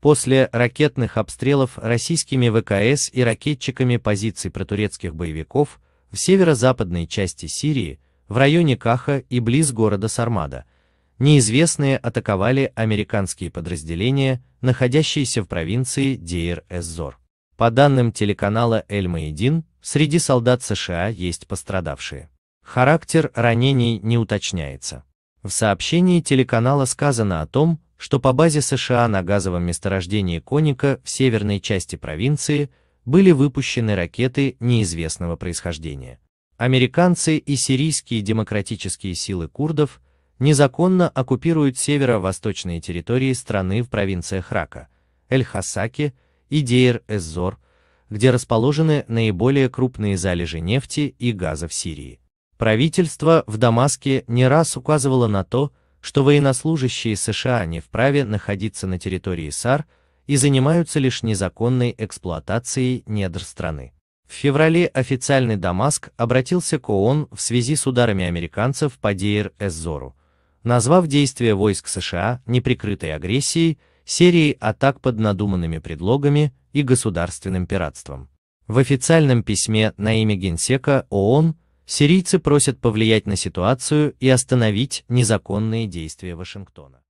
После ракетных обстрелов российскими ВКС и ракетчиками позиций протурецких боевиков в северо-западной части Сирии, в районе Каха и близ города Сармада, неизвестные атаковали американские подразделения, находящиеся в провинции Дейр-эз-Зор. По данным телеканала Эль-Маидин, среди солдат США есть пострадавшие. Характер ранений не уточняется. В сообщении телеканала сказано о том, что по базе США на газовом месторождении Коника в северной части провинции были выпущены ракеты неизвестного происхождения. Американцы и сирийские демократические силы курдов незаконно оккупируют северо-восточные территории страны в провинциях Рака, Эль-Хасаки и дейр эззор где расположены наиболее крупные залежи нефти и газа в Сирии. Правительство в Дамаске не раз указывало на то, что военнослужащие США не вправе находиться на территории САР и занимаются лишь незаконной эксплуатацией недр страны. В феврале официальный Дамаск обратился к ООН в связи с ударами американцев по Дейр-эс-Зору, назвав действия войск США неприкрытой агрессией, серией атак под надуманными предлогами и государственным пиратством. В официальном письме на имя Генсека ООН Сирийцы просят повлиять на ситуацию и остановить незаконные действия Вашингтона.